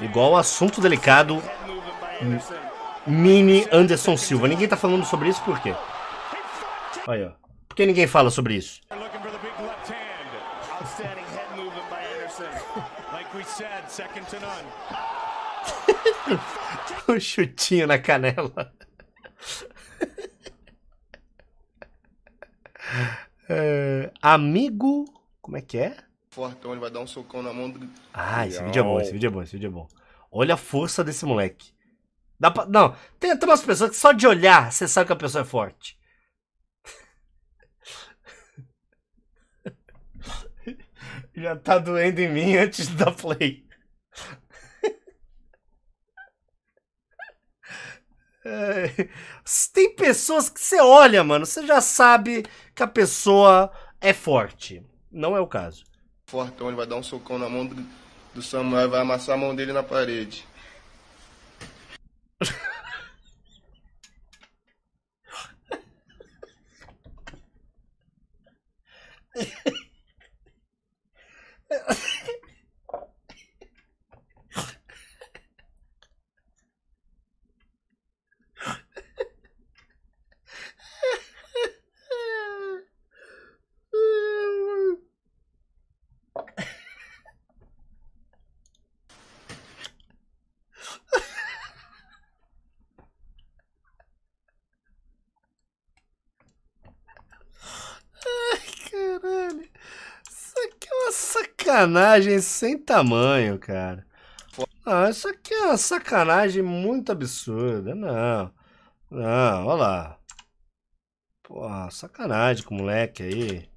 Igual assunto delicado, mini Anderson Silva. Ninguém tá falando sobre isso por quê? Olha, por que ninguém fala sobre isso? um chutinho na canela. É, amigo. Como é que é? fortão, ele vai dar um socão na mão do. Ah, esse vídeo é bom, esse vídeo é bom, esse vídeo é bom. Olha a força desse moleque. Dá pra... Não, tem, tem umas pessoas que só de olhar você sabe que a pessoa é forte. Já tá doendo em mim antes da play. É... Tem pessoas que você olha, mano, você já sabe que a pessoa é forte. Não é o caso fortão, ele vai dar um socão na mão do, do Samuel, vai amassar a mão dele na parede. sacanagem sem tamanho, cara. Não, isso aqui é uma sacanagem muito absurda. Não. Não, olha lá. Porra, sacanagem com o moleque aí.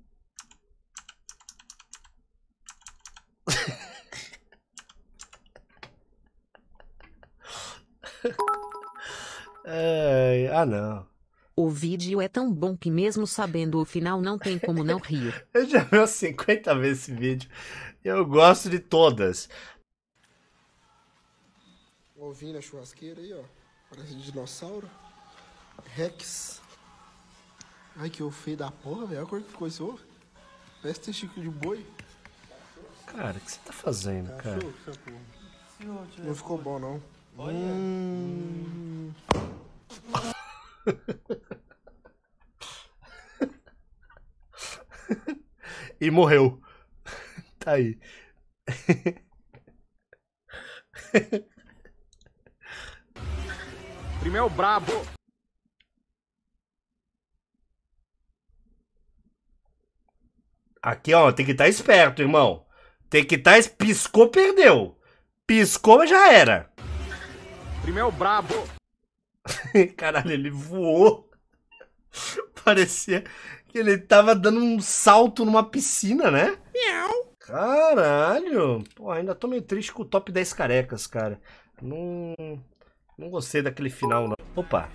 é, ah, não. O vídeo é tão bom que mesmo sabendo o final não tem como não rir. eu já vi 50 vezes esse vídeo. Eu gosto de todas. Ouvindo a churrasqueira aí, ó. Parece de dinossauro. Rex. Ai, que feio da porra, velho. Olha a cor que ficou esse ovo. Parece testículo de boi. Cara, o que você tá fazendo, tá cara? Tá não ficou bom, não. Olha. Hum... e morreu. Tá aí. Primeiro é brabo. Aqui, ó, tem que estar tá esperto, irmão. Tem que estar. Tá... Piscou, perdeu. Piscou, já era. Primeiro é brabo. Caralho, ele voou. Parecia que ele tava dando um salto numa piscina, né? Miau. Caralho. Pô, ainda tô meio triste com o top 10 carecas, cara. Não. Não gostei daquele final, não. Opa!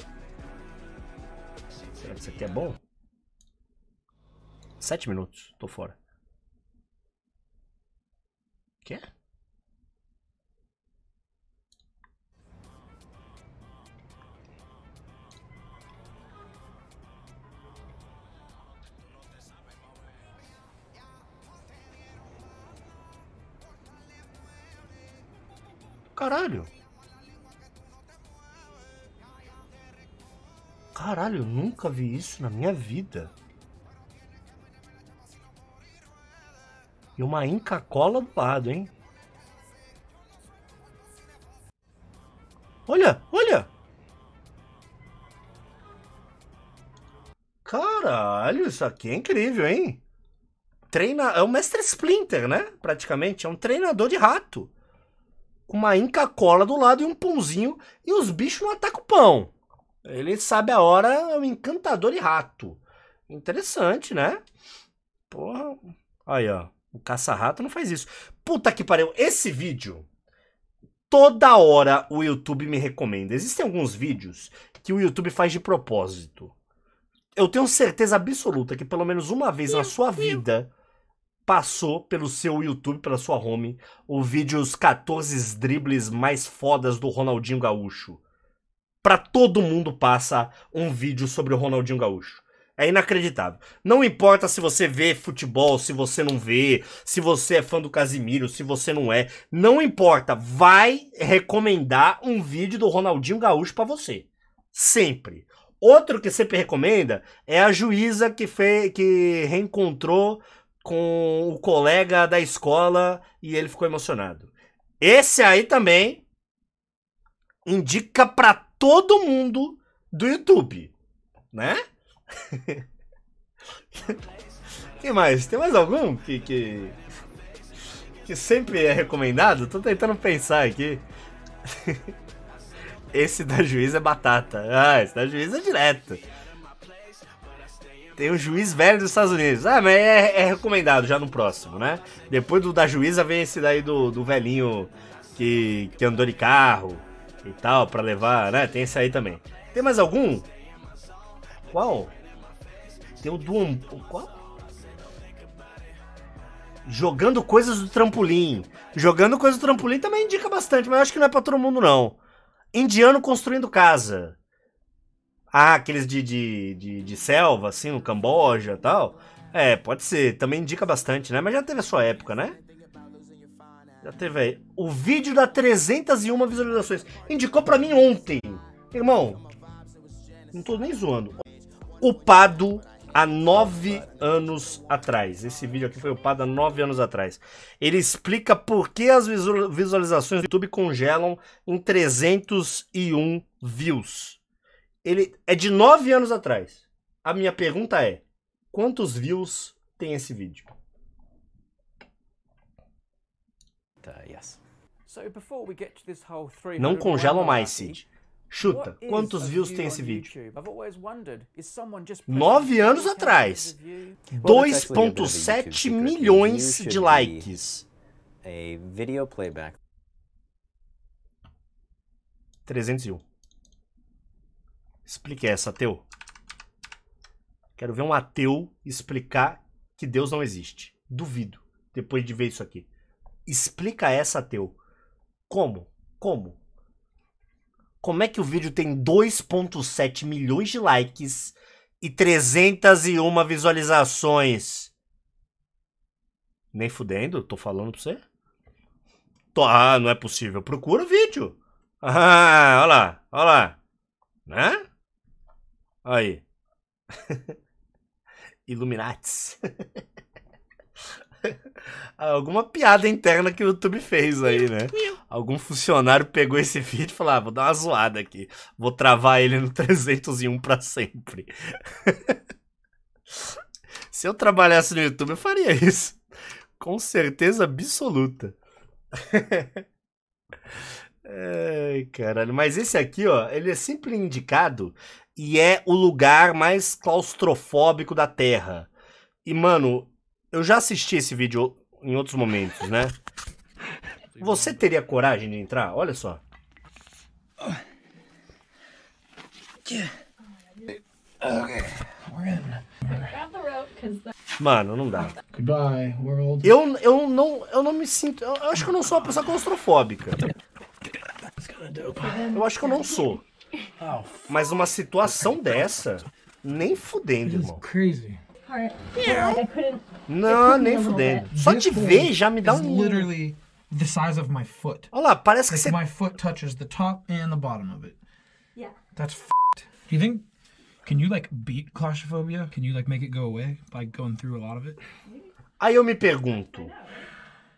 Será que isso aqui é bom? Sete minutos, tô fora. Quer? Caralho. Caralho, eu nunca vi isso na minha vida. E uma Inca Cola do lado, hein? Olha, olha! Caralho, isso aqui é incrível, hein? Treina, é o Mestre Splinter, né? Praticamente, é um treinador de rato com uma Inca Cola do lado e um pãozinho, e os bichos não atacam o pão. Ele sabe a hora, é um encantador e rato. Interessante, né? Porra. Aí, ó. O caça-rato não faz isso. Puta que pariu. Esse vídeo. Toda hora o YouTube me recomenda. Existem alguns vídeos que o YouTube faz de propósito. Eu tenho certeza absoluta que pelo menos uma vez na sua vida passou pelo seu YouTube, pela sua home, o vídeo Os 14 Dribles Mais Fodas do Ronaldinho Gaúcho. Pra todo mundo passa um vídeo sobre o Ronaldinho Gaúcho. É inacreditável. Não importa se você vê futebol, se você não vê, se você é fã do Casimiro, se você não é. Não importa. Vai recomendar um vídeo do Ronaldinho Gaúcho para você. Sempre. Outro que sempre recomenda é a juíza que, fez, que reencontrou com o colega da escola e ele ficou emocionado. Esse aí também indica para todo mundo do YouTube, né? quem mais? Tem mais algum que, que, que sempre é recomendado? Tô tentando pensar aqui. Esse da juíza é batata. Ah, esse da juíza é direto. Tem um juiz velho dos Estados Unidos. Ah, mas é, é recomendado já no próximo, né? Depois do da juíza vem esse daí do, do velhinho que, que andou de carro e tal, para levar, né? Tem esse aí também. Tem mais algum? Qual? Tem o do. Qual? Jogando coisas do trampolim. Jogando coisas do trampolim também indica bastante, mas acho que não é pra todo mundo, não. Indiano construindo casa. Ah, aqueles de, de, de, de selva, assim, no Camboja e tal. É, pode ser. Também indica bastante, né? Mas já teve a sua época, né? Já teve aí. O vídeo dá 301 visualizações. Indicou para mim ontem. Irmão, não tô nem zoando. Upado há nove anos atrás. Esse vídeo aqui foi upado há nove anos atrás. Ele explica por que as visualizações do YouTube congelam em 301 views. Ele é de nove anos atrás. A minha pergunta é: quantos views tem esse vídeo? Tá, yes. Não congelam mais, Cid. Chuta, quantos views tem esse vídeo? Nove anos atrás. 2,7 milhões de likes. 301. Explique é essa, ateu. Quero ver um ateu explicar que Deus não existe. Duvido, depois de ver isso aqui. Explica essa, ateu. Como? Como? Como é que o vídeo tem 2,7 milhões de likes e 301 visualizações? Nem fudendo, tô falando pra você. Tô, ah, não é possível. Procura o vídeo. Ah, olha lá, olha lá. Né? Aí. Illuminates, ah, Alguma piada interna que o YouTube fez aí, né? Algum funcionário pegou esse vídeo e falou: ah, vou dar uma zoada aqui. Vou travar ele no 301 para sempre. Se eu trabalhasse no YouTube, eu faria isso. Com certeza absoluta. Ai, caralho. Mas esse aqui, ó, ele é sempre indicado e é o lugar mais claustrofóbico da Terra. E, mano, eu já assisti esse vídeo em outros momentos, né? Você teria coragem de entrar? Olha só. Mano, não dá. Eu, eu, não, eu não me sinto. Eu acho que eu não sou uma pessoa claustrofóbica. Eu acho que eu não sou. Ah, Mas uma situação dessa, nem fudendo, irmão. Não, nem fudendo. Só te ver já me dá um. The size of my foot. Olha lá, parece que você. My foot touches the top and the bottom of it. Yeah. That's f***ed. Do you think Can you like beat claustrophobia? Can you like make it go away by going through a lot of it? Aí eu me pergunto,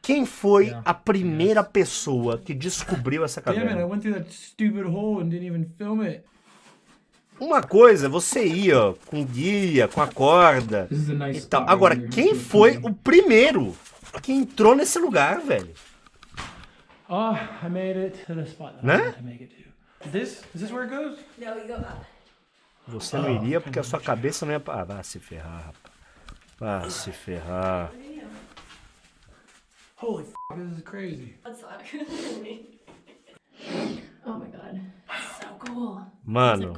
quem foi yeah. a primeira yes. pessoa que descobriu essa caverna? Uma coisa, você ia com guia, com a corda nice e então, tal. Agora, quem foi o primeiro que entrou nesse lugar, velho? Oh, I made it to the spot. Né? This, is this where it goes? No, you go up. Você não iria porque a sua cabeça não ia. Ah, vai se ferrar, rapaz. Vai se ferrar. Holy f this is crazy. oh my god. So cool. Mano.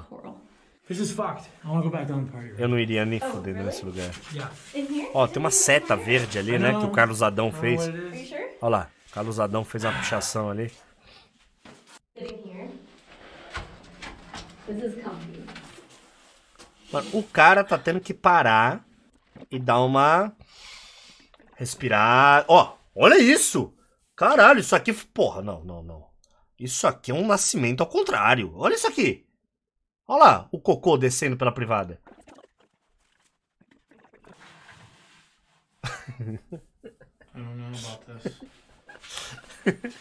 This is fucked. I wanna go back down the party. Eu não iria nem oh, foder really? nesse lugar. Yeah. Ó, tem uma seta verde ali, né? Que o Carlos Adão fez. Sure? Olha lá. O Carlos Adão fez uma puxação ali. Mano, o cara tá tendo que parar e dar uma respirar. Ó, Olha isso! Caralho, isso aqui. Porra, não, não, não. Isso aqui é um nascimento ao contrário. Olha isso aqui. Olha lá o cocô descendo pela privada. É não. não, não.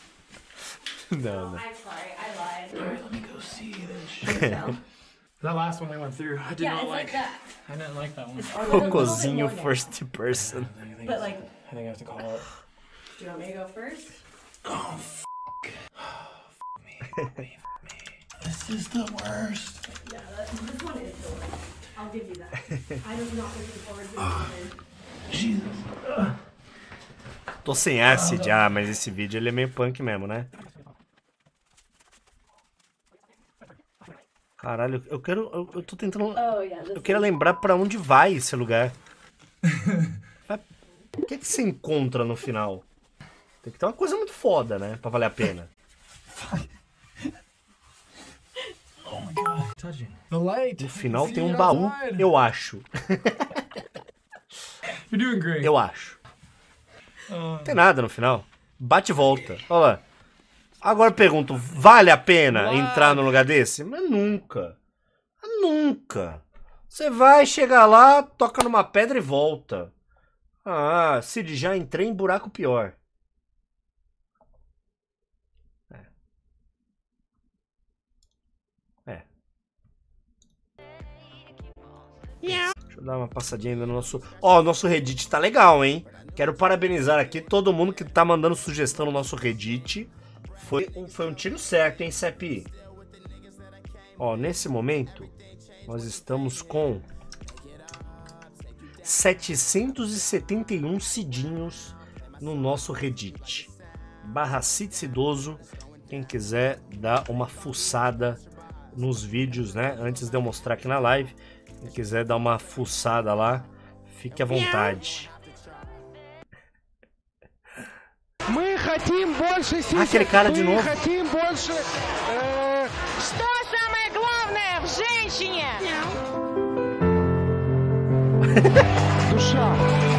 Oh, Cocôzinho first person. Yeah, I I think I have to call it. Do you want me to go first? Oh, f oh, f me. F me, me. This is the worst. Yeah, that, this one is the worst. I'll give you that. I was not looking forward to this. Ah. Jesus. Tô sem acid, ah, mas esse vídeo ele é meio punk mesmo, né? Caralho, eu quero. Eu, eu tô tentando. Oh, yeah, eu queria lembrar pra onde vai esse lugar. O que é que você encontra no final? Tem que ter uma coisa muito foda, né? Pra valer a pena. oh my god. The light. No final tem um baú, outside. eu acho. You're doing great. Eu acho. Ah. Não tem nada no final. Bate e volta. Olha lá. Agora eu pergunto, vale a pena entrar num lugar desse? Mas nunca. nunca. Você vai chegar lá, toca numa pedra e volta. Ah, Cid, já entrei em buraco pior. É. Deixa eu dar uma passadinha ainda no nosso. Ó, oh, nosso Reddit tá legal, hein? Quero parabenizar aqui todo mundo que tá mandando sugestão no nosso Reddit. Foi um, foi um tiro certo, hein, Sepi? Ó, nesse momento, nós estamos com 771 cidinhos no nosso Reddit. Barra Cidoso, quem quiser dar uma fuçada nos vídeos, né? Antes de eu mostrar aqui na live. Quem quiser dar uma fuçada lá, fique à vontade. Ah, aquele cara de novo. Э, душа.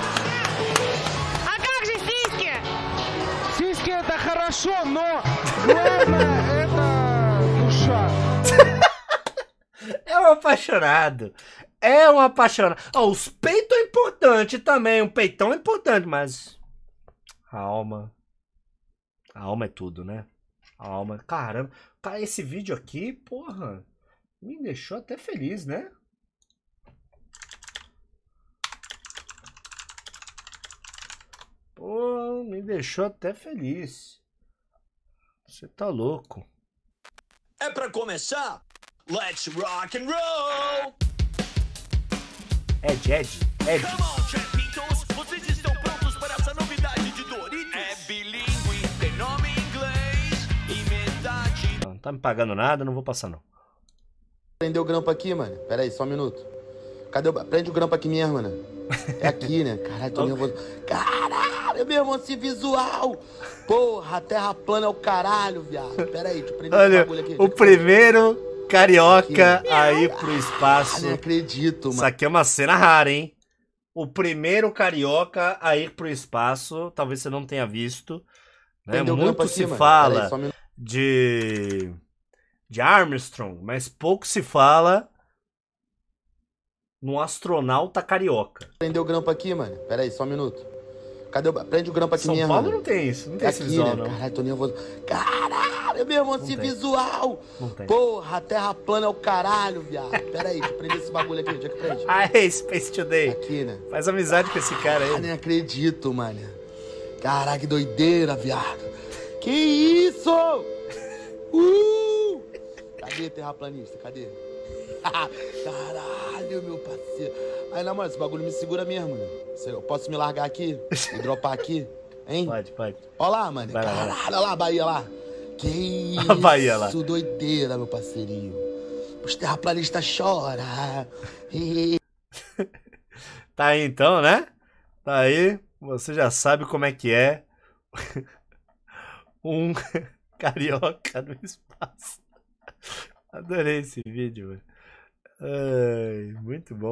apaixonou. É, é, é um apaixonado. É um apaixonado. Ó, os peitos é importante também. Um peitão é importante, mas. A alma. A alma é tudo, né? A alma. Caramba. Cara, esse vídeo aqui, porra. Me deixou até feliz, né? Pô, me deixou até feliz. Você tá louco. É pra começar? Let's rock and roll! É Jed, é Jed. Come on, Vocês estão prontos para essa novidade de Doritos? É tem nome em inglês e metade... Não, tá me pagando nada, não vou passar não. Prender o grampo aqui, mano. Pera aí, só um minuto. Cadê o... Prende o grampo aqui mesmo, mano. Né? É aqui, né? Caralho, tô nervoso. Caralho, meu irmão, esse visual! Porra, a terra plana é o caralho, viado. Pera aí, deixa eu prender Olha, bagulho aqui. O primeiro carioca aqui. Né? aí pro espaço. Ah, não acredito, mano. Isso aqui é uma cena rara, hein? O primeiro carioca a ir pro espaço, talvez você não tenha visto. Né? Muito se cima. fala aí, de de Armstrong, mas pouco se fala num astronauta carioca. Prendeu o grampo aqui, mano. Pera aí, só um minuto. Cadê o... Prende o grampo aqui São mesmo. São Paulo mano. não tem isso, não tem tá aqui, esse visual, né? não. Caralho, tô nervoso. Caralho, meu irmão, não esse tem. visual. Não tem. Porra, terra plana é o caralho, viado. Pera aí, deixa eu prender esse bagulho aqui, onde é que prende? Ah, é Space Today. Aqui, né? Faz amizade ah, com esse cara aí. Ah, nem acredito, mano. Caralho, que doideira, viado. Que isso? Uh! Cadê, terraplanista? Cadê? Caralho, meu parceiro. Aí, na moral, esse bagulho me segura mesmo, né? Eu posso me largar aqui e dropar aqui? Hein? Pode, pode. Olha lá, mano. Vai, Caralho, vai. olha lá a Bahia lá. Que isso, a Bahia, lá. doideira, meu parceirinho. Os terraplanistas choram. tá aí então, né? Tá aí. Você já sabe como é que é. um carioca no espaço. Adorei esse vídeo, mano. Ai, muito bom.